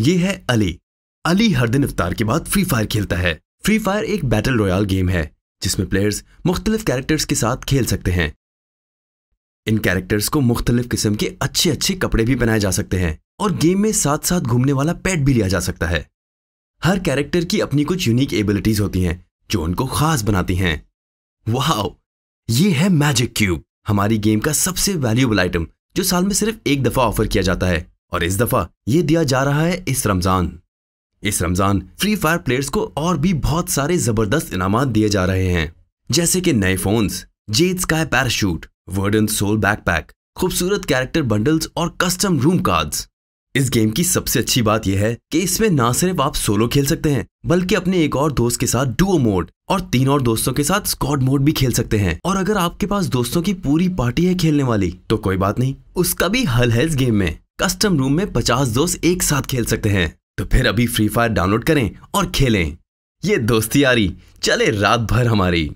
ये है अली अली हर दिन इफ्तार के बाद फ्री फायर खेलता है फ्री फायर एक बैटल रॉयल गेम है जिसमें प्लेयर्स मुख्तलिफ कैरेक्टर्स के साथ खेल सकते हैं इन कैरेक्टर्स को मुख्तलिफ किस्म के अच्छे अच्छे कपड़े भी पहनाए जा सकते हैं और गेम में साथ साथ घूमने वाला पेट भी लिया जा सकता है हर कैरेक्टर की अपनी कुछ यूनिक एबिलिटीज होती हैं जो उनको खास बनाती हैं वाह ये है मैजिक क्यूब हमारी गेम का सबसे वैल्यूबल आइटम जो साल में सिर्फ एक दफा ऑफर किया जाता है और इस दफा ये दिया जा रहा है इस रमजान इस रमजान फ्री फायर प्लेयर्स को और भी बहुत सारे जबरदस्त इनाम दिए जा रहे हैं जैसे कि नए फोन्स जेट स्काई पैराशूट वर्डन सोल बैकपैक खूबसूरत कैरेक्टर बंडल्स और कस्टम रूम कार्ड्स इस गेम की सबसे अच्छी बात यह है कि इसमें ना सिर्फ आप सोलो खेल सकते हैं बल्कि अपने एक और दोस्त के साथ डुओ मोड और तीन और दोस्तों के साथ स्कॉड मोड भी खेल सकते हैं और अगर आपके पास दोस्तों की पूरी पार्टी है खेलने वाली तो कोई बात नहीं उसका भी हल है इस गेम में कस्टम रूम में पचास दोस्त एक साथ खेल सकते हैं तो फिर अभी फ्री फायर डाउनलोड करें और खेलें ये दोस्ती यारी चले रात भर हमारी